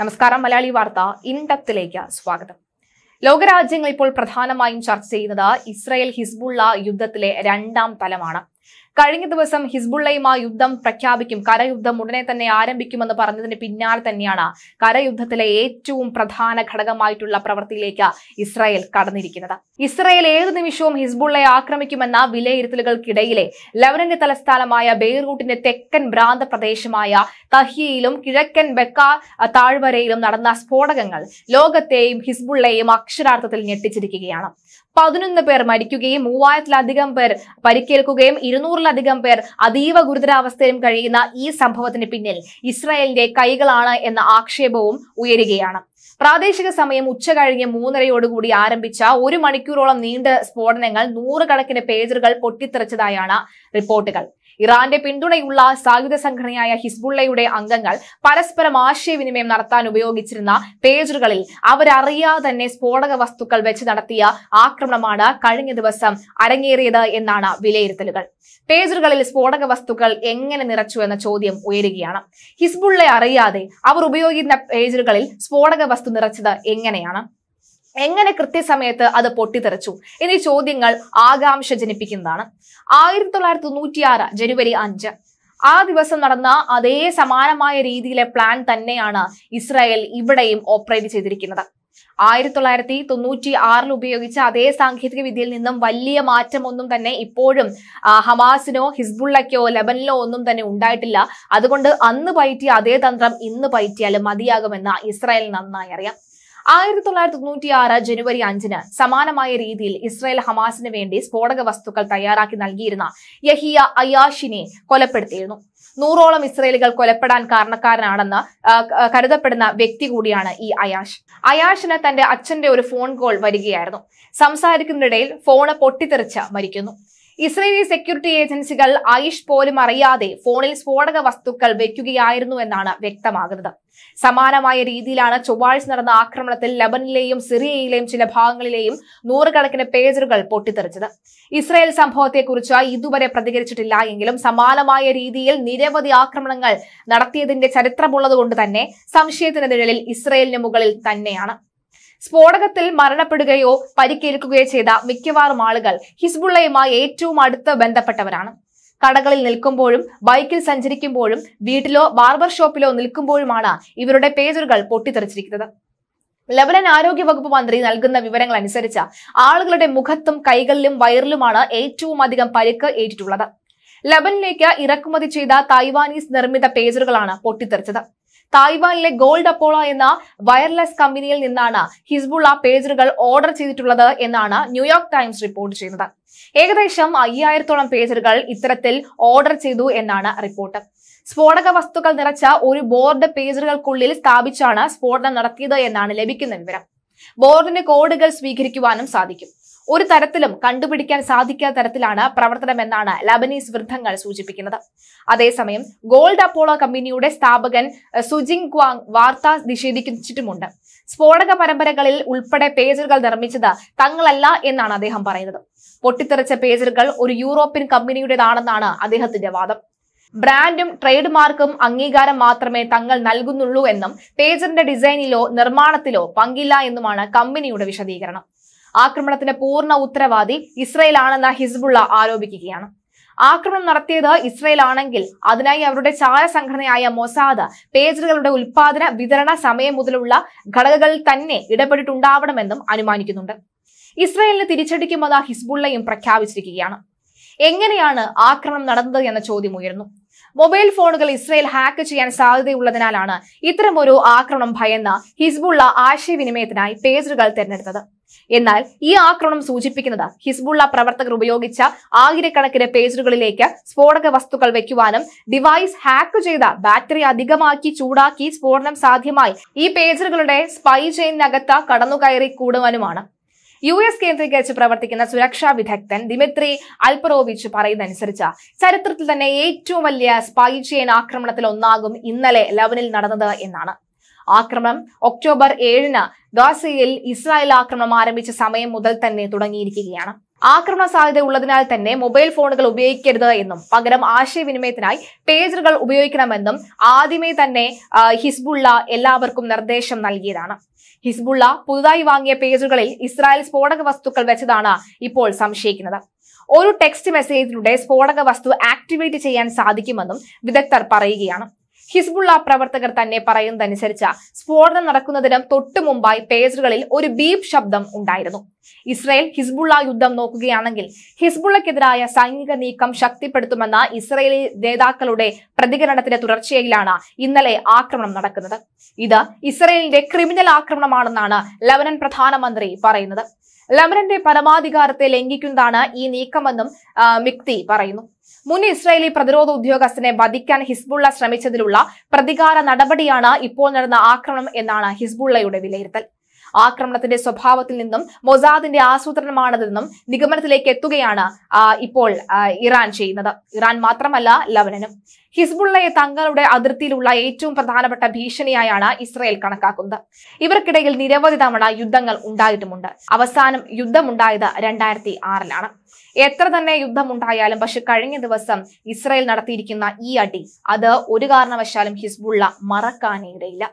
നമസ്കാരം മലയാളി വാർത്ത ഇൻഡപ്തിലേക്ക് സ്വാഗതം ലോകരാജ്യങ്ങൾ ഇപ്പോൾ പ്രധാനമായും ചർച്ച ചെയ്യുന്നത് ഇസ്രയേൽ ഹിസ്ബുള്ള യുദ്ധത്തിലെ രണ്ടാം തലമാണ് കഴിഞ്ഞ ദിവസം ഹിസ്ബുള്ളയുമായി യുദ്ധം പ്രഖ്യാപിക്കും കരയുദ്ധം ഉടനെ തന്നെ ആരംഭിക്കുമെന്ന് പറഞ്ഞതിന് പിന്നാലെ തന്നെയാണ് കരയുദ്ധത്തിലെ ഏറ്റവും പ്രധാന ഘടകമായിട്ടുള്ള പ്രവൃത്തിയിലേക്ക് ഇസ്രായേൽ കടന്നിരിക്കുന്നത് ഇസ്രായേൽ ഏത് നിമിഷവും ഹിസ്ബുള്ളയെ ആക്രമിക്കുമെന്ന വിലയിരുത്തലുകൾക്കിടയിലെ ലവനന്റെ തലസ്ഥാനമായ ബെയ്റൂട്ടിന്റെ തെക്കൻ ഭ്രാന്ത പ്രദേശമായ തഹിയയിലും കിഴക്കൻ ബക്ക താഴ്വരയിലും നടന്ന സ്ഫോടകങ്ങൾ ലോകത്തെയും ഹിസ്ബുള്ളയെയും അക്ഷരാർത്ഥത്തിൽ ഞെട്ടിച്ചിരിക്കുകയാണ് പതിനൊന്ന് പേർ മരിക്കുകയും മൂവായിരത്തിലധികം പേർ പരിക്കേൽക്കുകയും ഇരുന്നൂറിലധികം പേർ അതീവ ഗുരുതരാവസ്ഥയിലും കഴിയുന്ന ഈ സംഭവത്തിന് പിന്നിൽ ഇസ്രായേലിന്റെ കൈകളാണ് എന്ന ആക്ഷേപവും ഉയരുകയാണ് പ്രാദേശിക സമയം ഉച്ച കഴിഞ്ഞ് മൂന്നരയോടുകൂടി ആരംഭിച്ച ഒരു മണിക്കൂറോളം നീണ്ട സ്ഫോടനങ്ങൾ നൂറുകണക്കിന് പേജറുകൾ പൊട്ടിത്തെറിച്ചതായാണ് റിപ്പോർട്ടുകൾ ഇറാന്റെ പിന്തുണയുള്ള സായുധ സംഘടനയായ ഹിസ്ബുള്ളയുടെ അംഗങ്ങൾ പരസ്പരം ആശയവിനിമയം നടത്താൻ ഉപയോഗിച്ചിരുന്ന പേജറുകളിൽ അവരറിയാതെ തന്നെ സ്ഫോടക വസ്തുക്കൾ വെച്ച് നടത്തിയ ആക്രമണമാണ് കഴിഞ്ഞ ദിവസം അരങ്ങേറിയത് എന്നാണ് വിലയിരുത്തലുകൾ പേജറുകളിൽ സ്ഫോടക വസ്തുക്കൾ എങ്ങനെ നിറച്ചു എന്ന ചോദ്യം ഉയരുകയാണ് ഹിസ്ബുള്ളെ അറിയാതെ അവർ ഉപയോഗിക്കുന്ന പേജറുകളിൽ സ്ഫോടക വസ്തു നിറച്ചത് എങ്ങനെയാണ് എങ്ങനെ കൃത്യസമയത്ത് അത് പൊട്ടിത്തെറിച്ചു എന്നീ ചോദ്യങ്ങൾ ആകാംക്ഷ ജനിപ്പിക്കുന്നതാണ് ആയിരത്തി തൊള്ളായിരത്തി ആറ് ജനുവരി അഞ്ച് ആ ദിവസം നടന്ന അതേ സമാനമായ രീതിയിലെ പ്ലാൻ തന്നെയാണ് ഇസ്രായേൽ ഇവിടെയും ഓപ്പറേറ്റ് ചെയ്തിരിക്കുന്നത് ആയിരത്തി തൊള്ളായിരത്തി തൊണ്ണൂറ്റി ആറിൽ ഉപയോഗിച്ച അതേ സാങ്കേതിക വിദ്യയിൽ നിന്നും വലിയ മാറ്റമൊന്നും തന്നെ ഇപ്പോഴും ഹമാസിനോ ഹിസ്ബുള്ളയ്ക്കോ ലബനിലോ ഒന്നും തന്നെ ഉണ്ടായിട്ടില്ല അതുകൊണ്ട് അന്ന് പയറ്റിയ അതേ തന്ത്രം ഇന്ന് പയറ്റിയാലും മതിയാകുമെന്ന് ഇസ്രായേൽ നന്നായി അറിയാം ആയിരത്തി തൊള്ളായിരത്തി തൊണ്ണൂറ്റിയാറ് ജനുവരി അഞ്ചിന് സമാനമായ രീതിയിൽ ഇസ്രായേൽ ഹമാസിന് വേണ്ടി സ്ഫോടക വസ്തുക്കൾ തയ്യാറാക്കി നൽകിയിരുന്ന യഹിയ അയാഷിനെ കൊലപ്പെടുത്തിയിരുന്നു നൂറോളം ഇസ്രയേലുകൾ കൊലപ്പെടാൻ കാരണക്കാരനാണെന്ന് കരുതപ്പെടുന്ന വ്യക്തി കൂടിയാണ് ഈ അയാഷ് അയാഷിന് തന്റെ അച്ഛന്റെ ഒരു ഫോൺ കോൾ വരികയായിരുന്നു സംസാരിക്കുന്നതിനിടയിൽ ഫോണ് പൊട്ടിത്തെറിച്ച് മരിക്കുന്നു ഇസ്രയേലി സെക്യൂരിറ്റി ഏജൻസികൾ ഐഷ് പോലും അറിയാതെ ഫോണിൽ സ്ഫോടക വസ്തുക്കൾ വെക്കുകയായിരുന്നു എന്നാണ് വ്യക്തമാകുന്നത് സമാനമായ രീതിയിലാണ് ചൊവ്വാഴ്ച നടന്ന ആക്രമണത്തിൽ ലബനിലെയും സിറിയയിലെയും ചില ഭാഗങ്ങളിലെയും നൂറുകണക്കിന് പേജറുകൾ പൊട്ടിത്തെറിച്ചത് ഇസ്രയേൽ സംഭവത്തെക്കുറിച്ച് ഇതുവരെ പ്രതികരിച്ചിട്ടില്ല എങ്കിലും സമാനമായ രീതിയിൽ നിരവധി ആക്രമണങ്ങൾ നടത്തിയതിന്റെ ചരിത്രമുള്ളതുകൊണ്ട് തന്നെ സംശയത്തിന് നിഴലിൽ ഇസ്രയേലിന് മുകളിൽ തന്നെയാണ് സ്ഫോടകത്തിൽ മരണപ്പെടുകയോ പരിക്കേൽക്കുകയോ ചെയ്ത മിക്കവാറും ആളുകൾ ഹിസ്ബുള്ളയുമായി ഏറ്റവും അടുത്ത് ബന്ധപ്പെട്ടവരാണ് കടകളിൽ നിൽക്കുമ്പോഴും ബൈക്കിൽ സഞ്ചരിക്കുമ്പോഴും വീട്ടിലോ ബാർബർ ഷോപ്പിലോ നിൽക്കുമ്പോഴുമാണ് ഇവരുടെ പേജറുകൾ പൊട്ടിത്തെറിച്ചിരിക്കുന്നത് ലബനൻ ആരോഗ്യവകുപ്പ് മന്ത്രി നൽകുന്ന വിവരങ്ങൾ അനുസരിച്ച് ആളുകളുടെ മുഖത്തും കൈകളിലും വയറിലുമാണ് ഏറ്റവും അധികം പരിക്ക് ഏറ്റിട്ടുള്ളത് ലബനിലേക്ക് ഇറക്കുമതി ചെയ്ത തായ്വാനീസ് നിർമ്മിത പേജറുകളാണ് പൊട്ടിത്തെറിച്ചത് തായ്വാനിലെ ഗോൾഡ് അപ്പോളോ എന്ന വയർലെസ് കമ്പനിയിൽ നിന്നാണ് ഹിസ്ബുള്ള പേജറുകൾ ഓർഡർ ചെയ്തിട്ടുള്ളത് എന്നാണ് ന്യൂയോർക്ക് ടൈംസ് റിപ്പോർട്ട് ചെയ്യുന്നത് ഏകദേശം അയ്യായിരത്തോളം പേജറുകൾ ഇത്തരത്തിൽ ഓർഡർ ചെയ്തു എന്നാണ് റിപ്പോർട്ട് സ്ഫോടക വസ്തുക്കൾ നിറച്ച ഒരു ബോർഡ് പേജറുകൾക്കുള്ളിൽ സ്ഥാപിച്ചാണ് സ്ഫോടനം നടത്തിയത് എന്നാണ് ലഭിക്കുന്ന വിവരം ബോർഡിന് കോഡുകൾ സ്വീകരിക്കുവാനും സാധിക്കും ഒരു തരത്തിലും കണ്ടുപിടിക്കാൻ സാധിക്കാത്ത തരത്തിലാണ് പ്രവർത്തനമെന്നാണ് ലബനീസ് വൃദ്ധങ്ങൾ സൂചിപ്പിക്കുന്നത് അതേസമയം ഗോൾഡ് അപ്പോളോ കമ്പനിയുടെ സ്ഥാപകൻ സുജിങ് ക്വാങ് വാർത്ത നിഷേധിച്ചിട്ടുമുണ്ട് സ്ഫോടക പരമ്പരകളിൽ ഉൾപ്പെടെ പേജറുകൾ നിർമ്മിച്ചത് തങ്ങളല്ല എന്നാണ് അദ്ദേഹം പറയുന്നത് പൊട്ടിത്തെറിച്ച പേജറുകൾ ഒരു യൂറോപ്യൻ കമ്പനിയുടേതാണെന്നാണ് അദ്ദേഹത്തിന്റെ വാദം ബ്രാൻഡും ട്രേഡ് മാർക്കും അംഗീകാരം മാത്രമേ തങ്ങൾ നൽകുന്നുള്ളൂ എന്നും പേജറിന്റെ ഡിസൈനിലോ നിർമ്മാണത്തിലോ പങ്കില്ല എന്നുമാണ് കമ്പനിയുടെ വിശദീകരണം ആക്രമണത്തിന്റെ പൂർണ്ണ ഉത്തരവാദി ഇസ്രയേലാണെന്ന് ഹിസ്ബുള്ള ആരോപിക്കുകയാണ് ആക്രമണം നടത്തിയത് ഇസ്രയേൽ ആണെങ്കിൽ അതിനായി അവരുടെ ചാര സംഘടനയായ മൊസാദ് പേജറുകളുടെ ഉൽപാദന വിതരണ സമയം മുതലുള്ള ഘടകങ്ങളിൽ തന്നെ ഇടപെട്ടിട്ടുണ്ടാവണമെന്നും അനുമാനിക്കുന്നുണ്ട് ഇസ്രയേലിന് തിരിച്ചടിക്കുമെന്ന് ഹിസ്ബുള്ളയും പ്രഖ്യാപിച്ചിരിക്കുകയാണ് എങ്ങനെയാണ് ആക്രമണം നടന്നത് എന്ന ചോദ്യം ഉയർന്നു മൊബൈൽ ഫോണുകൾ ഇസ്രയേൽ ഹാക്ക് ചെയ്യാൻ സാധ്യതയുള്ളതിനാലാണ് ഇത്തരമൊരു ആക്രമണം ഭയന്ന ഹിസ്ബുള്ള ആശയവിനിമയത്തിനായി പേജറുകൾ തിരഞ്ഞെടുത്തത് എന്നാൽ ഈ ആക്രമണം സൂചിപ്പിക്കുന്നത് ഹിസ്ബുള്ള പ്രവർത്തകർ ഉപയോഗിച്ച ആയിരക്കണക്കിന് പേജറുകളിലേക്ക് സ്ഫോടക വസ്തുക്കൾ വെക്കുവാനും ഡിവൈസ് ഹാക്ക് ചെയ്ത ബാറ്ററി അധികമാക്കി ചൂടാക്കി സ്ഫോടനം സാധ്യമായി ഈ പേജറുകളുടെ സ്പൈ ചെയിനകത്ത് കടന്നുകയറി കൂടുവാനുമാണ് യു എസ് കേന്ദ്രീകരിച്ച് പ്രവർത്തിക്കുന്ന സുരക്ഷാ വിദഗ്ധൻ ദിമിത്രി അൽപറോവിച്ച് പറയുന്നതനുസരിച്ച് ചരിത്രത്തിൽ തന്നെ ഏറ്റവും വലിയ സ്പൈ ചെയിൻ ആക്രമണത്തിൽ ഒന്നാകും ഇന്നലെ ലവനിൽ നടന്നത് എന്നാണ് ആക്രമണം ഒക്ടോബർ ഏഴിന് ഗാസയിൽ ഇസ്രായേൽ ആക്രമണം ആരംഭിച്ച സമയം മുതൽ തന്നെ തുടങ്ങിയിരിക്കുകയാണ് ആക്രമണ സാധ്യത ഉള്ളതിനാൽ തന്നെ മൊബൈൽ ഫോണുകൾ ഉപയോഗിക്കരുത് എന്നും പകരം ആശയവിനിമയത്തിനായി പേജറുകൾ ഉപയോഗിക്കണമെന്നും ആദ്യമേ തന്നെ ഹിസ്ബുള്ള എല്ലാവർക്കും നിർദ്ദേശം നൽകിയതാണ് ഹിസ്ബുള്ള പുതുതായി വാങ്ങിയ പേജുകളിൽ ഇസ്രായേൽ സ്ഫോടക വസ്തുക്കൾ വെച്ചതാണ് ഇപ്പോൾ സംശയിക്കുന്നത് ഒരു ടെക്സ്റ്റ് മെസ്സേജിലൂടെ സ്ഫോടക വസ്തു ആക്ടിവേറ്റ് ചെയ്യാൻ സാധിക്കുമെന്നും വിദഗ്ധർ പറയുകയാണ് ഹിസ്ബുള്ള പ്രവർത്തകർ തന്നെ പറയുന്നതനുസരിച്ച് സ്ഫോടനം നടക്കുന്നതിനും തൊട്ടു മുമ്പായി പേജറുകളിൽ ഒരു ബീപ് ശബ്ദം ഉണ്ടായിരുന്നു ഇസ്രയേൽ ഹിസ്ബുള്ള യുദ്ധം നോക്കുകയാണെങ്കിൽ ഹിസ്ബുള്ളക്കെതിരായ സൈനിക നീക്കം ശക്തിപ്പെടുത്തുമെന്ന ഇസ്രയേലി നേതാക്കളുടെ പ്രതികരണത്തിന്റെ തുടർച്ചയിലാണ് ഇന്നലെ ആക്രമണം നടക്കുന്നത് ഇത് ഇസ്രയേലിന്റെ ക്രിമിനൽ ആക്രമണമാണെന്നാണ് ലബനൻ പ്രധാനമന്ത്രി പറയുന്നത് ലബനന്റെ പരമാധികാരത്തെ ലംഘിക്കുന്നതാണ് ഈ നീക്കമെന്നും മിക്തി പറയുന്നു മുൻ ഇസ്രായേലി പ്രതിരോധ ഉദ്യോഗസ്ഥനെ വധിക്കാൻ ഹിസ്ബുള്ള ശ്രമിച്ചതിലുള്ള പ്രതികാര നടപടിയാണ് ഇപ്പോൾ നടന്ന ആക്രമണം എന്നാണ് ഹിസ്ബുള്ളയുടെ വിലയിരുത്തൽ ആക്രമണത്തിന്റെ സ്വഭാവത്തിൽ നിന്നും മൊസാദിന്റെ ആസൂത്രണമാണതെന്നും നിഗമനത്തിലേക്ക് എത്തുകയാണ് ഇപ്പോൾ ഇറാൻ ചെയ്യുന്നത് ഇറാൻ മാത്രമല്ല ലവനനും ഹിസ്ബുള്ളയെ തങ്ങളുടെ അതിർത്തിയിലുള്ള ഏറ്റവും പ്രധാനപ്പെട്ട ഭീഷണിയായാണ് ഇസ്രയേൽ കണക്കാക്കുന്നത് ഇവർക്കിടയിൽ നിരവധി തവണ യുദ്ധങ്ങൾ ഉണ്ടായിട്ടുമുണ്ട് അവസാനം യുദ്ധമുണ്ടായത് രണ്ടായിരത്തി ആറിലാണ് എത്ര തന്നെ യുദ്ധമുണ്ടായാലും പക്ഷെ കഴിഞ്ഞ ദിവസം ഇസ്രയേൽ നടത്തിയിരിക്കുന്ന ഈ അടി അത് ഒരു കാരണവശാലും ഹിസ്ബുള്ള മറക്കാനേ ഇടയില്ല